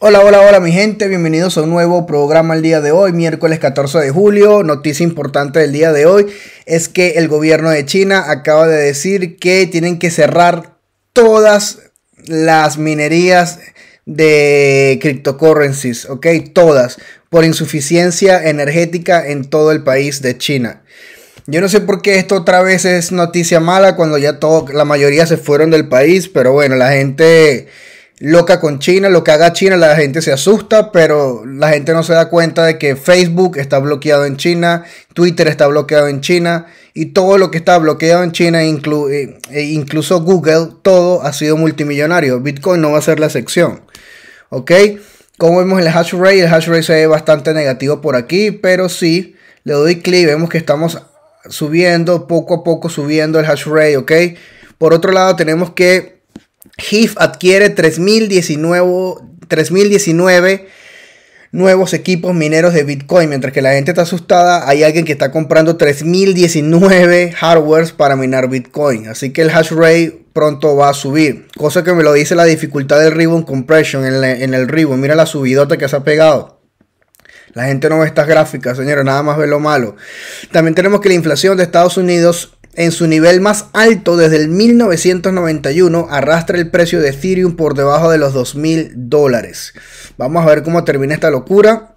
Hola, hola, hola mi gente, bienvenidos a un nuevo programa el día de hoy, miércoles 14 de julio. Noticia importante del día de hoy es que el gobierno de China acaba de decir que tienen que cerrar todas las minerías de cryptocurrencies, ¿ok? Todas, por insuficiencia energética en todo el país de China. Yo no sé por qué esto otra vez es noticia mala cuando ya la mayoría se fueron del país, pero bueno, la gente loca con China, lo que haga China la gente se asusta, pero la gente no se da cuenta de que Facebook está bloqueado en China, Twitter está bloqueado en China y todo lo que está bloqueado en China, eh, eh, incluso Google, todo ha sido multimillonario. Bitcoin no va a ser la excepción. ¿Ok? Como vemos el hash rate, el hash rate se ve bastante negativo por aquí, pero sí, le doy clic, vemos que estamos subiendo, poco a poco subiendo el hash rate, ¿ok? Por otro lado tenemos que HIF adquiere 3019 nuevos equipos mineros de Bitcoin. Mientras que la gente está asustada, hay alguien que está comprando 3019 hardwares para minar Bitcoin. Así que el hash rate pronto va a subir. Cosa que me lo dice la dificultad del Ribbon Compression en, el Ribbon. Mira la subidota que se ha pegado. La gente no ve estas gráficas, señores, nada más ve lo malo. También tenemos que la inflación de Estados Unidos en su nivel más alto desde el 1991 arrastra el precio de Ethereum por debajo de los 2.000 dólares. Vamos a ver cómo termina esta locura.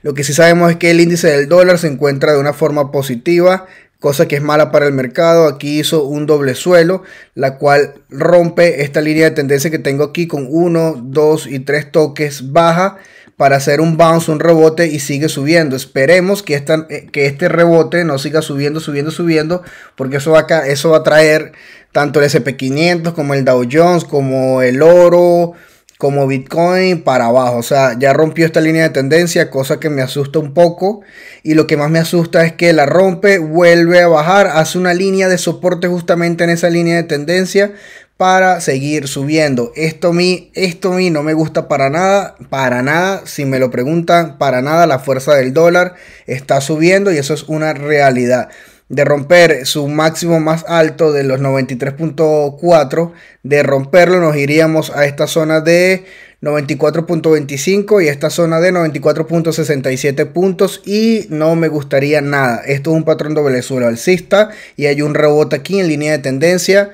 Lo que sí sabemos es que el índice del dólar se encuentra de una forma positiva, cosa que es mala para el mercado. Aquí hizo un doble suelo, la cual rompe esta línea de tendencia que tengo aquí con 1, 2 y 3 toques baja para hacer un bounce, un rebote y sigue subiendo. Esperemos que, eh, que este rebote no siga subiendo, subiendo, subiendo, porque eso va, a, eso va a traer tanto el SP500 como el Dow Jones, como el oro, como Bitcoin para abajo. O sea, ya rompió esta línea de tendencia, cosa que me asusta un poco. Y lo que más me asusta es que la rompe, vuelve a bajar, hace una línea de soporte justamente en esa línea de tendencia, para seguir subiendo. Esto a mí, esto mí no me gusta para nada, para nada, si me lo preguntan, para nada la fuerza del dólar está subiendo y eso es una realidad. De romper su máximo más alto de los 93.4, de romperlo nos iríamos a esta zona de 94.25 y esta zona de 94.67 puntos y no me gustaría nada. Esto es un patrón doble suelo alcista y hay un rebote aquí en línea de tendencia.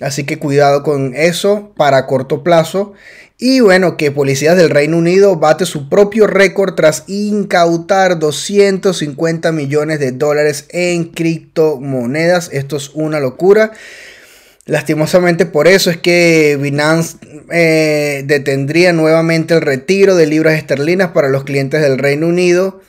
Así que cuidado con eso para corto plazo. Y bueno, que Policías del Reino Unido bate su propio récord tras incautar 250 millones de dólares en criptomonedas. Esto es una locura. Lastimosamente por eso es que Binance eh, detendría nuevamente el retiro de libras esterlinas para los clientes del Reino Unido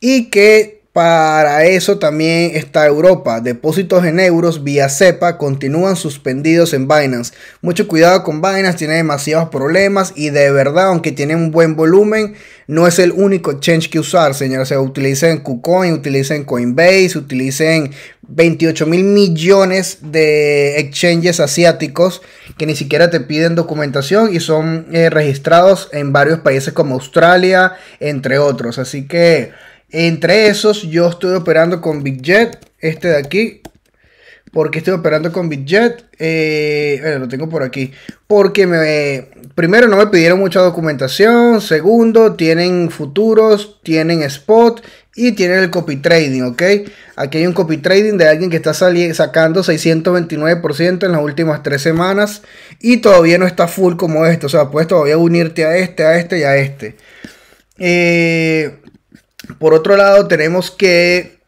y que para eso también está Europa. Depósitos en euros vía CEPA continúan suspendidos en Binance. Mucho cuidado con Binance, tiene demasiados problemas y de verdad, aunque tiene un buen volumen, no es el único exchange que usar, señores. Se utilicen KuCoin, utilicen Coinbase, utilicen 28 mil millones de exchanges asiáticos que ni siquiera te piden documentación y son eh, registrados en varios países como Australia, entre otros. Así que... Entre esos, yo estoy operando con BigJet, este de aquí. porque estoy operando con BigJet? Eh, bueno, lo tengo por aquí. Porque me, primero no me pidieron mucha documentación. Segundo, tienen futuros, tienen spot y tienen el copy trading, ¿ok? Aquí hay un copy trading de alguien que está sacando 629% en las últimas tres semanas y todavía no está full como este. O sea, puedes todavía unirte a este, a este y a este. Eh, por otro lado, tenemos que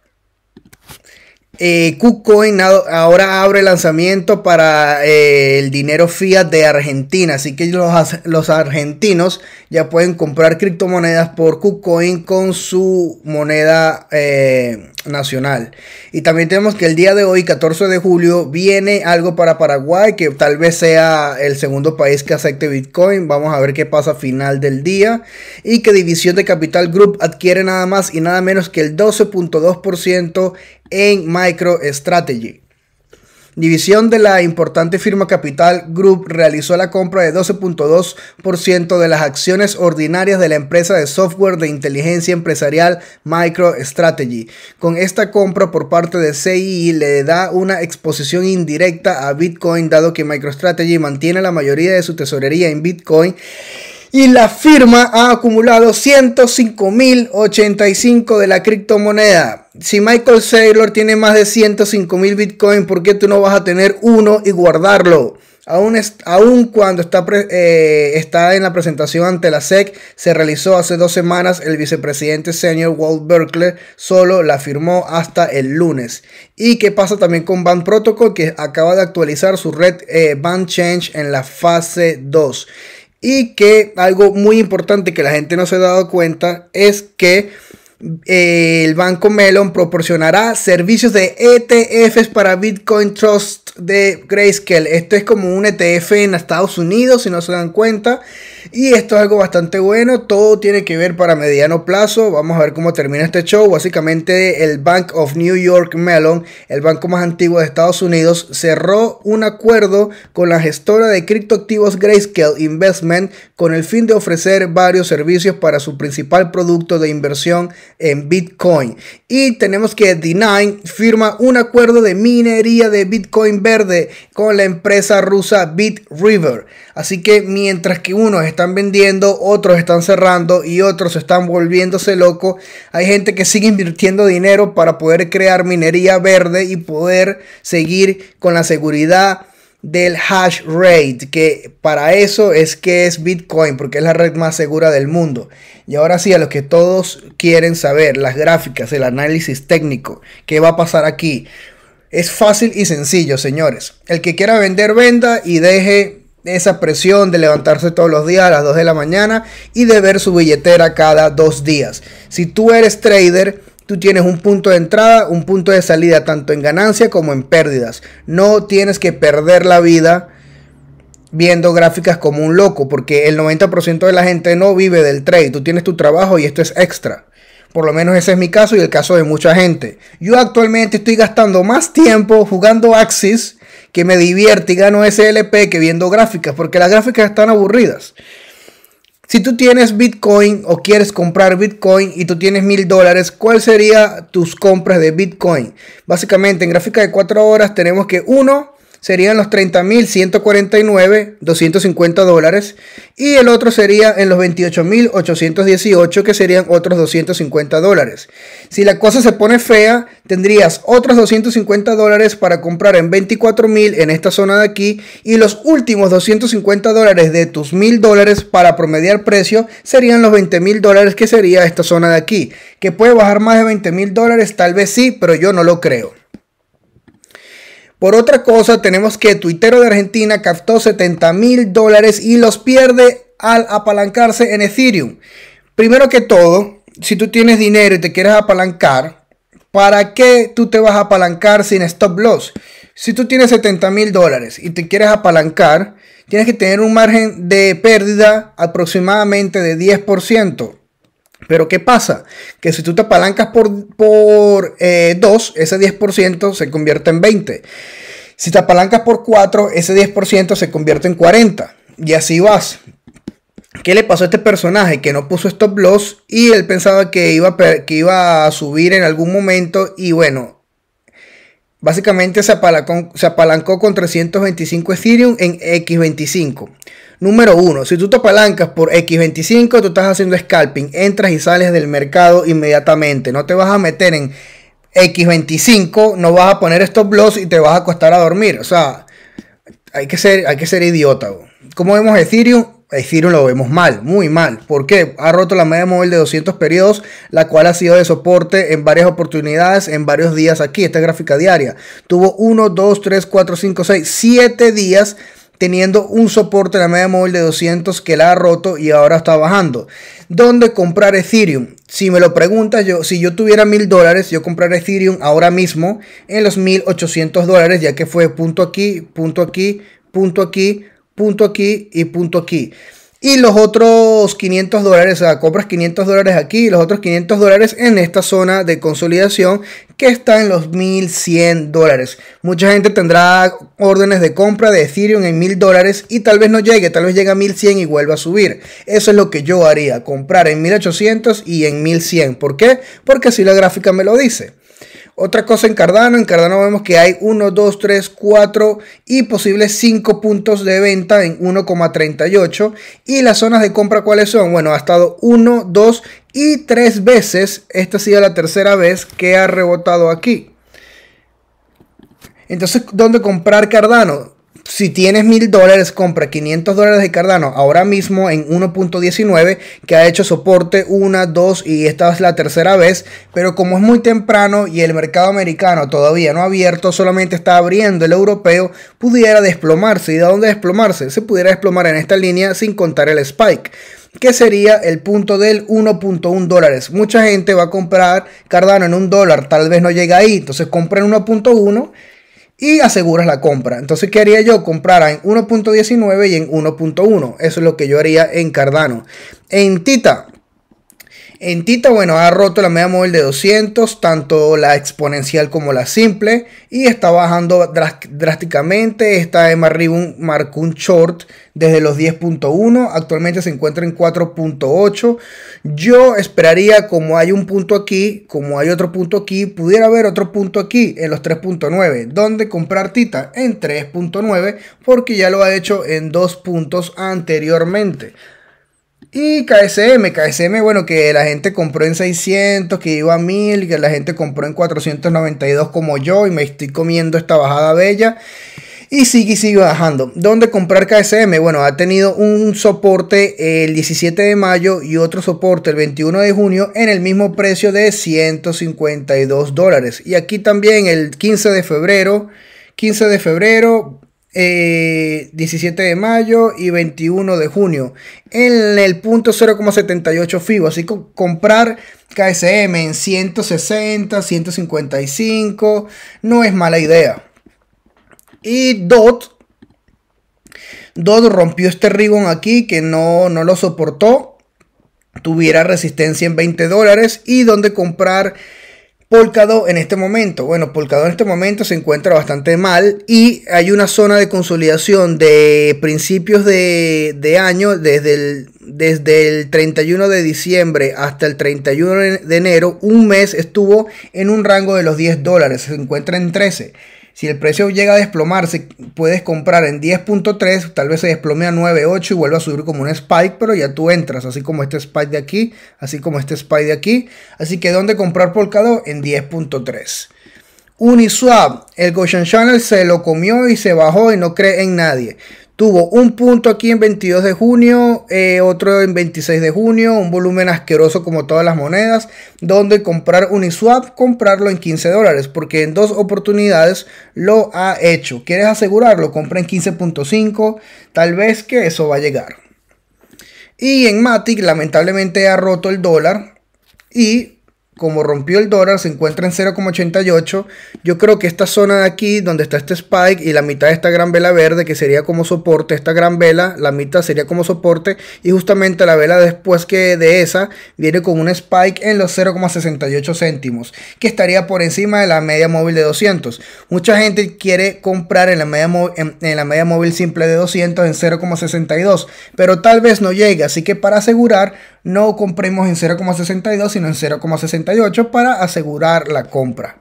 eh, KuCoin ahora abre lanzamiento para eh, el dinero fiat de Argentina, así que los, los argentinos ya pueden comprar criptomonedas por KuCoin con su moneda eh, nacional. Y también tenemos que el día de hoy, 14 de julio, viene algo para Paraguay, que tal vez sea el segundo país que acepte Bitcoin. Vamos a ver qué pasa a final del día. Y que División de Capital Group adquiere nada más y nada menos que el 12.2% en MicroStrategy. División de la importante firma Capital Group realizó la compra de 12.2% de las acciones ordinarias de la empresa de software de inteligencia empresarial MicroStrategy. Con esta compra por parte de CI, le da una exposición indirecta a Bitcoin dado que MicroStrategy mantiene la mayoría de su tesorería en Bitcoin y la firma ha acumulado 105.085 de la criptomoneda. Si Michael Saylor tiene más de 105.000 Bitcoin, ¿por qué tú no vas a tener uno y guardarlo? Aún, aún cuando está, eh, está, en la presentación ante la SEC, se realizó hace dos semanas, el vicepresidente senior Walt Berkeley solo la firmó hasta el lunes. ¿Y qué pasa también con Band Protocol, que acaba de actualizar su red eh, Band Change en la fase 2? y que algo muy importante que la gente no se ha dado cuenta es que el Banco Melon proporcionará servicios de ETFs para Bitcoin Trust de Grayscale. Esto es como un ETF en Estados Unidos, si no se dan cuenta. Y esto es algo bastante bueno. Todo tiene que ver para mediano plazo. Vamos a ver cómo termina este show. Básicamente, el Bank of New York Mellon, el banco más antiguo de Estados Unidos, cerró un acuerdo con la gestora de criptoactivos Grayscale Investment con el fin de ofrecer varios servicios para su principal producto de inversión en Bitcoin. Y tenemos que D9 firma un acuerdo de minería de Bitcoin verde con la empresa rusa BitRiver. Así que mientras que unos están vendiendo, otros están cerrando y otros están volviéndose locos, hay gente que sigue invirtiendo dinero para poder crear minería verde y poder seguir con la seguridad del hash rate, que para eso es que es Bitcoin, porque es la red más segura del mundo. Y ahora sí, a los que todos quieren saber, las gráficas, el análisis técnico, qué va a pasar aquí. Es fácil y sencillo, señores. El que quiera vender, venda y deje esa presión de levantarse todos los días a las 2 de la mañana y de ver su billetera cada dos días. Si tú eres trader, Tú tienes un punto de entrada, un punto de salida, tanto en ganancia como en pérdidas. No tienes que perder la vida viendo gráficas como un loco, porque el 90% de la gente no vive del trade. Tú tienes tu trabajo y esto es extra. Por lo menos ese es mi caso y el caso de mucha gente. Yo actualmente estoy gastando más tiempo jugando Axis, que me divierte y gano SLP, que viendo gráficas, porque las gráficas están aburridas. Si tú tienes Bitcoin o quieres comprar Bitcoin y tú tienes mil dólares, ¿cuál sería tus compras de Bitcoin? Básicamente en gráfica de cuatro horas tenemos que uno serían los 30.149.250 dólares y el otro sería en los 28.818 que serían otros 250 dólares. Si la cosa se pone fea, tendrías otros 250 dólares para comprar en 24.000 en esta zona de aquí y los últimos 250 dólares de tus 1.000 dólares para promediar precio serían los 20.000 dólares que sería esta zona de aquí. Que puede bajar más de 20.000 dólares, tal vez sí, pero yo no lo creo. Por otra cosa, tenemos que Tuitero de Argentina captó 70 mil dólares y los pierde al apalancarse en Ethereum. Primero que todo, si tú tienes dinero y te quieres apalancar, ¿para qué tú te vas a apalancar sin stop loss? Si tú tienes 70 mil dólares y te quieres apalancar, tienes que tener un margen de pérdida aproximadamente de 10%. Pero ¿qué pasa? Que si tú te apalancas por, por 2, eh, ese 10% se convierte en 20. Si te apalancas por 4, ese 10% se convierte en 40. Y así vas. ¿Qué le pasó a este personaje? Que no puso stop loss y él pensaba que iba, que iba a subir en algún momento y bueno, básicamente se apalancó, se apalancó con 325 Ethereum en X25. Número uno, si tú te apalancas por X25, tú estás haciendo scalping, entras y sales del mercado inmediatamente. No te vas a meter en X25, no vas a poner stop loss y te vas a acostar a dormir. O sea, hay que ser, hay que ser idiota. ¿Cómo vemos Ethereum? Ethereum lo vemos mal, muy mal. ¿Por qué? Ha roto la media móvil de 200 periodos, la cual ha sido de soporte en varias oportunidades, en varios días aquí, esta gráfica diaria. Tuvo 1, 2, 3, 4, 5, 6, 7 días teniendo un soporte en la media móvil de 200 que la ha roto y ahora está bajando. ¿Dónde comprar Ethereum? Si me lo preguntas, yo, si yo tuviera 1000 dólares, yo compraría Ethereum ahora mismo en los 1800 dólares, ya que fue punto aquí, punto aquí, punto aquí, punto aquí y punto aquí y los otros 500 dólares, o sea, compras 500 dólares aquí y los otros 500 dólares en esta zona de consolidación que está en los 1100 dólares. Mucha gente tendrá órdenes de compra de Ethereum en 1000 dólares y tal vez no llegue, tal vez llegue a 1100 y vuelva a subir. Eso es lo que yo haría, comprar en 1800 y en 1100. ¿Por qué? Porque así la gráfica me lo dice. Otra cosa en Cardano, en Cardano vemos que hay 1, 2, 3, 4 y posibles 5 puntos de venta en 1,38. Y las zonas de compra cuáles son? Bueno, ha estado 1, 2 y 3 veces. Esta ha sido la tercera vez que ha rebotado aquí. Entonces, ¿dónde comprar Cardano? si tienes mil dólares, compra 500 dólares de Cardano ahora mismo en 1.19, que ha hecho soporte una, dos y esta es la tercera vez. Pero como es muy temprano y el mercado americano todavía no ha abierto, solamente está abriendo el europeo, pudiera desplomarse. ¿Y de dónde desplomarse? Se pudiera desplomar en esta línea sin contar el spike que sería el punto del 1.1 dólares. Mucha gente va a comprar Cardano en un dólar, tal vez no llegue ahí, entonces compra en 1.1 y aseguras la compra. Entonces, ¿qué haría yo? Comprar en 1.19 y en 1.1. Eso es lo que yo haría en Cardano. En Tita, en Tita, bueno, ha roto la media móvil de 200, tanto la exponencial como la simple, y está bajando drásticamente. Esta de un marcó un short desde los 10.1, actualmente se encuentra en 4.8. Yo esperaría, como hay un punto aquí, como hay otro punto aquí, pudiera haber otro punto aquí, en los 3.9. ¿Dónde comprar Tita? En 3.9, porque ya lo ha hecho en dos puntos anteriormente. Y KSM, KSM, bueno, que la gente compró en 600, que iba a 1000, que la gente compró en 492 como yo y me estoy comiendo esta bajada bella. Y sigue y sigue bajando. ¿Dónde comprar KSM? Bueno, ha tenido un soporte el 17 de mayo y otro soporte el 21 de junio en el mismo precio de 152 dólares. Y aquí también el 15 de febrero, 15 de febrero, 17 eh, de mayo y 21 de junio en el punto 0,78 FIBO. Así que comprar KSM en 160, 155 no es mala idea. Y DOT, DOT rompió este ribbon aquí que no, no lo soportó. Tuviera resistencia en 20 dólares y donde comprar Polkadot en este momento? Bueno, Polkadot en este momento se encuentra bastante mal y hay una zona de consolidación de principios de, año desde el, desde el 31 de diciembre hasta el 31 de enero, un mes estuvo en un rango de los 10 dólares, se encuentra en 13. Si el precio llega a desplomarse, puedes comprar en 10.3, tal vez se desplome a 9.8 y vuelva a subir como un spike, pero ya tú entras, así como este spike de aquí, así como este spike de aquí. Así que ¿dónde comprar polcado? En 10.3. Uniswap, el Goshen Channel se lo comió y se bajó y no cree en nadie. Tuvo un punto aquí en 22 de junio, eh, otro en 26 de junio, un volumen asqueroso como todas las monedas, donde comprar Uniswap, comprarlo en 15 dólares, porque en dos oportunidades lo ha hecho. ¿Quieres asegurarlo? Compra en 15.5, tal vez que eso va a llegar. Y en Matic lamentablemente ha roto el dólar y como rompió el dólar, se encuentra en 0,88. Yo creo que esta zona de aquí, donde está este spike y la mitad de esta gran vela verde, que sería como soporte, esta gran vela, la mitad sería como soporte. Y justamente la vela después que de esa viene con un spike en los 0,68 céntimos, que estaría por encima de la media móvil de 200. Mucha gente quiere comprar en la media, en, la media móvil simple de 200 en 0,62, pero tal vez no llegue. Así que para asegurar, no compremos en 0,62, sino en 0,62 para asegurar la compra.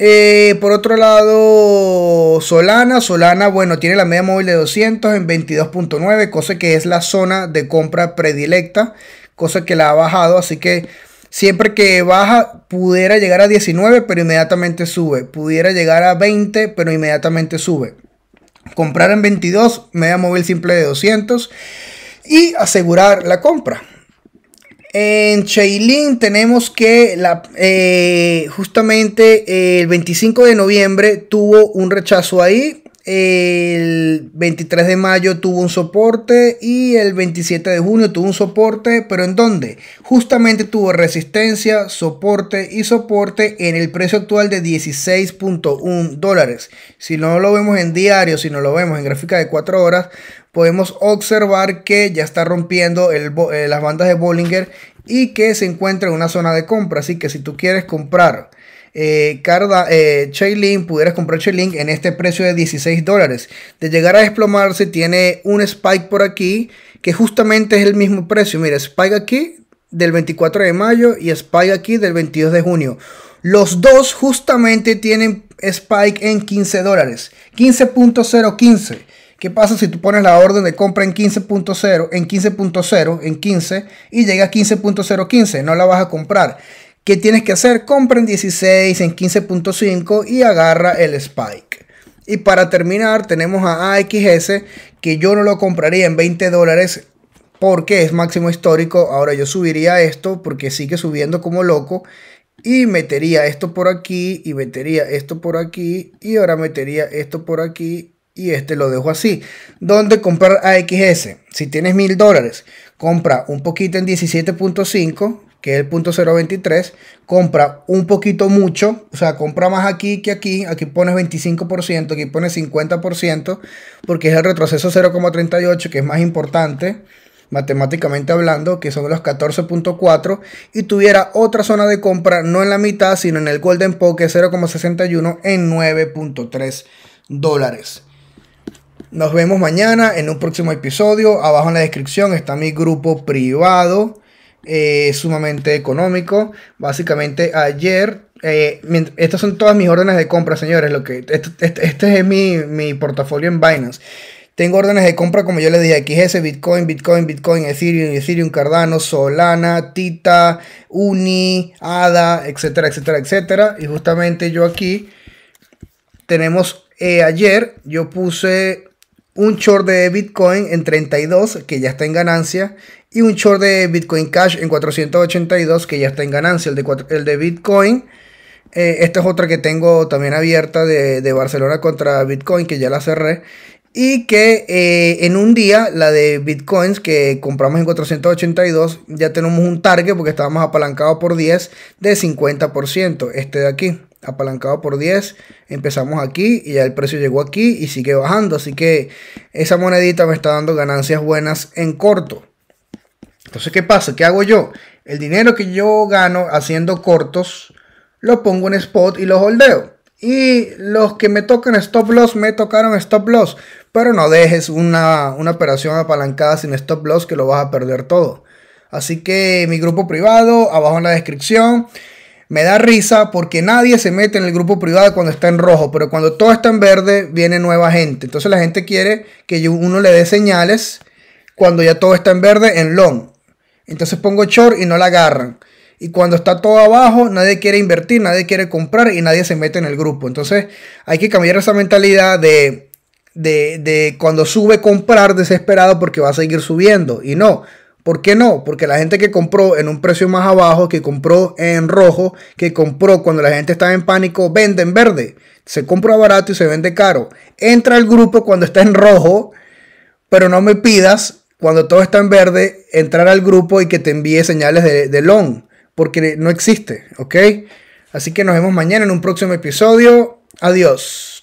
Eh, por otro lado, Solana. Solana, bueno, tiene la media móvil de 200 en 22.9, cosa que es la zona de compra predilecta, cosa que la ha bajado. Así que siempre que baja, pudiera llegar a 19, pero inmediatamente sube. Pudiera llegar a 20, pero inmediatamente sube. Comprar en 22, media móvil simple de 200 y asegurar la compra. En Cheilin tenemos que la, eh, justamente eh, el 25 de noviembre tuvo un rechazo ahí, el 23 de mayo tuvo un soporte y el 27 de junio tuvo un soporte, pero ¿en dónde? Justamente tuvo resistencia, soporte y soporte en el precio actual de 16.1 dólares. Si no lo vemos en diario, si no lo vemos en gráfica de 4 horas, podemos observar que ya está rompiendo eh, las bandas de Bollinger y que se encuentra en una zona de compra. Así que si tú quieres comprar eh, Carda, eh, pudieras comprar Che-Link en este precio de 16 dólares. De llegar a desplomarse, tiene un spike por aquí que justamente es el mismo precio. Mira, spike aquí del 24 de mayo y spike aquí del 22 de junio. Los dos justamente tienen spike en 15 dólares, 15.015. ¿Qué pasa si tú pones la orden de compra en 15.0, en 15.0, en 15 y llega a 15.015? No la vas a comprar. ¿Qué tienes que hacer? Compra en 16, en 15.5 y agarra el spike. Y para terminar, tenemos a AXS, que yo no lo compraría en 20 dólares porque es máximo histórico. Ahora yo subiría esto porque sigue subiendo como loco. Y metería esto por aquí, y metería esto por aquí, y ahora metería esto por aquí, y este lo dejo así. ¿Dónde comprar AXS? Si tienes mil dólares, compra un poquito en 17.5, que es el punto 0.23, compra un poquito mucho, o sea, compra más aquí que aquí, aquí pones 25%, aquí pones 50%, porque es el retroceso 0.38, que es más importante matemáticamente hablando, que son los 14.4, y tuviera otra zona de compra, no en la mitad, sino en el Golden pocket 0.61 en 9.3 dólares. Nos vemos mañana en un próximo episodio. Abajo en la descripción está mi grupo privado, eh, sumamente económico. Básicamente ayer, eh, estas son todas mis órdenes de compra, señores. Lo que, este, este, este es mi, portafolio en Binance. Tengo órdenes de compra, como yo les dije, XS, Bitcoin, Bitcoin, Bitcoin, Ethereum, Ethereum, Cardano, Solana, Tita, Uni, ADA, etcétera, etcétera, etcétera. Y justamente yo aquí tenemos eh, ayer, yo puse un short de Bitcoin en 32 que ya está en ganancia y un short de Bitcoin Cash en 482 que ya está en ganancia. El de, el de Bitcoin, eh, esta es otra que tengo también abierta de, Barcelona contra Bitcoin que ya la cerré. Y que eh, en un día, la de Bitcoins que compramos en 482, ya tenemos un target porque estábamos apalancados por 10 de 50%, este de aquí apalancado por 10, empezamos aquí y ya el precio llegó aquí y sigue bajando, así que esa monedita me está dando ganancias buenas en corto. Entonces, ¿qué pasa? ¿Qué hago yo? El dinero que yo gano haciendo cortos, lo pongo en spot y lo holdeo. Y los que me tocan stop loss, me tocaron stop loss. Pero no dejes una, una operación apalancada sin stop loss que lo vas a perder todo. Así que mi grupo privado, abajo en la descripción. Me da risa porque nadie se mete en el grupo privado cuando está en rojo, pero cuando todo está en verde viene nueva gente. Entonces la gente quiere que uno le dé señales cuando ya todo está en verde en long. Entonces pongo short y no la agarran. Y cuando está todo abajo, nadie quiere invertir, nadie quiere comprar y nadie se mete en el grupo. Entonces hay que cambiar esa mentalidad de, de, de cuando sube comprar desesperado porque va a seguir subiendo. Y no, ¿Por qué no? Porque la gente que compró en un precio más abajo, que compró en rojo, que compró cuando la gente estaba en pánico, vende en verde. Se compra barato y se vende caro. Entra al grupo cuando está en rojo, pero no me pidas cuando todo está en verde entrar al grupo y que te envíe señales de, de long, porque no existe, ¿ok? Así que nos vemos mañana en un próximo episodio. Adiós.